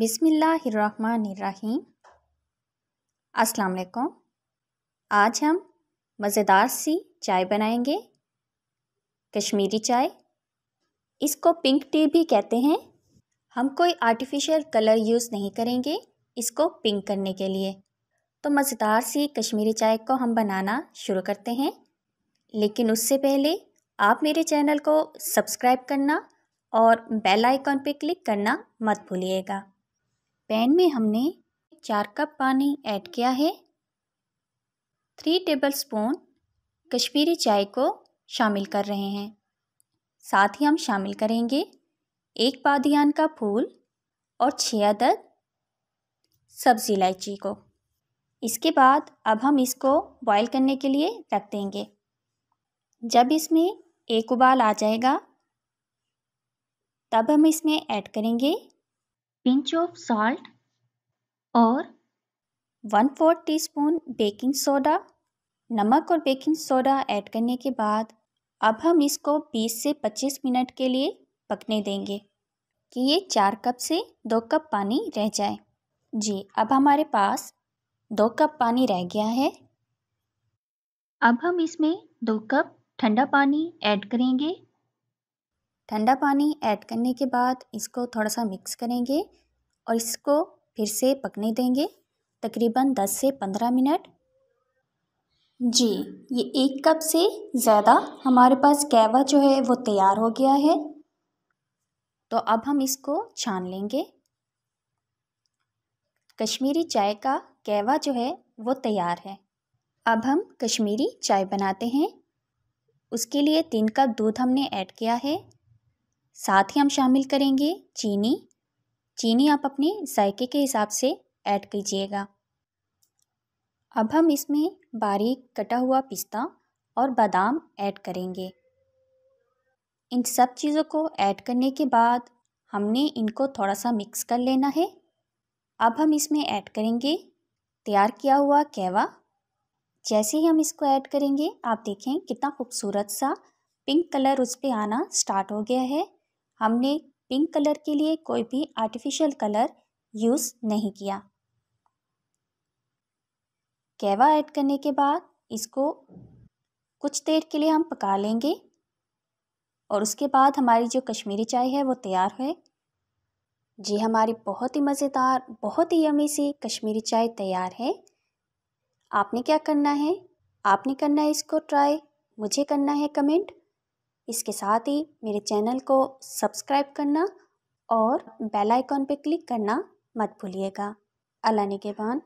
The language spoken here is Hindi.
बिसमीम् अस्सलाम आज हम मज़ेदार सी चाय बनाएंगे कश्मीरी चाय इसको पिंक टी भी कहते हैं हम कोई आर्टिफिशियल कलर यूज़ नहीं करेंगे इसको पिंक करने के लिए तो मज़ेदार सी कश्मीरी चाय को हम बनाना शुरू करते हैं लेकिन उससे पहले आप मेरे चैनल को सब्सक्राइब करना और बेल आइकॉन पर क्लिक करना मत भूलिएगा पैन में हमने चार कप पानी ऐड किया है थ्री टेबल स्पून कश्मीरी चाय को शामिल कर रहे हैं साथ ही हम शामिल करेंगे एक पादियान का फूल और छः अदद सब्ज़ी इलायची को इसके बाद अब हम इसको बॉईल करने के लिए रख देंगे जब इसमें एक उबाल आ जाएगा तब हम इसमें ऐड करेंगे पिंच ऑफ सॉल्ट और one fourth teaspoon baking soda नमक और बेकिंग सोडा ऐड करने के बाद अब हम इसको 20 से 25 मिनट के लिए पकने देंगे कि ये चार कप से दो कप पानी रह जाए जी अब हमारे पास दो कप पानी रह गया है अब हम इसमें दो कप ठंडा पानी ऐड करेंगे ठंडा पानी ऐड करने के बाद इसको थोड़ा सा मिक्स करेंगे और इसको फिर से पकने देंगे तकरीबन 10 से 15 मिनट जी ये एक कप से ज़्यादा हमारे पास कहवा जो है वो तैयार हो गया है तो अब हम इसको छान लेंगे कश्मीरी चाय का कहवा जो है वो तैयार है अब हम कश्मीरी चाय बनाते हैं उसके लिए तीन कप दूध हमने ऐड किया है साथ ही हम शामिल करेंगे चीनी चीनी आप अपने जायके के हिसाब से ऐड कीजिएगा अब हम इसमें बारीक कटा हुआ पिस्ता और बादाम ऐड करेंगे इन सब चीज़ों को ऐड करने के बाद हमने इनको थोड़ा सा मिक्स कर लेना है अब हम इसमें ऐड करेंगे तैयार किया हुआ कहवा जैसे ही हम इसको ऐड करेंगे आप देखें कितना खूबसूरत सा पिंक कलर उस पर आना स्टार्ट हो गया है हमने पिंक कलर के लिए कोई भी आर्टिफिशियल कलर यूज़ नहीं किया कैवा ऐड करने के बाद इसको कुछ देर के लिए हम पका लेंगे और उसके बाद हमारी जो कश्मीरी चाय है वो तैयार है जी हमारी बहुत ही मज़ेदार बहुत ही यमी सी कश्मीरी चाय तैयार है आपने क्या करना है आपने करना है इसको ट्राई मुझे करना है कमेंट इसके साथ ही मेरे चैनल को सब्सक्राइब करना और बेल आइकॉन पर क्लिक करना मत भूलिएगा अला निगेबान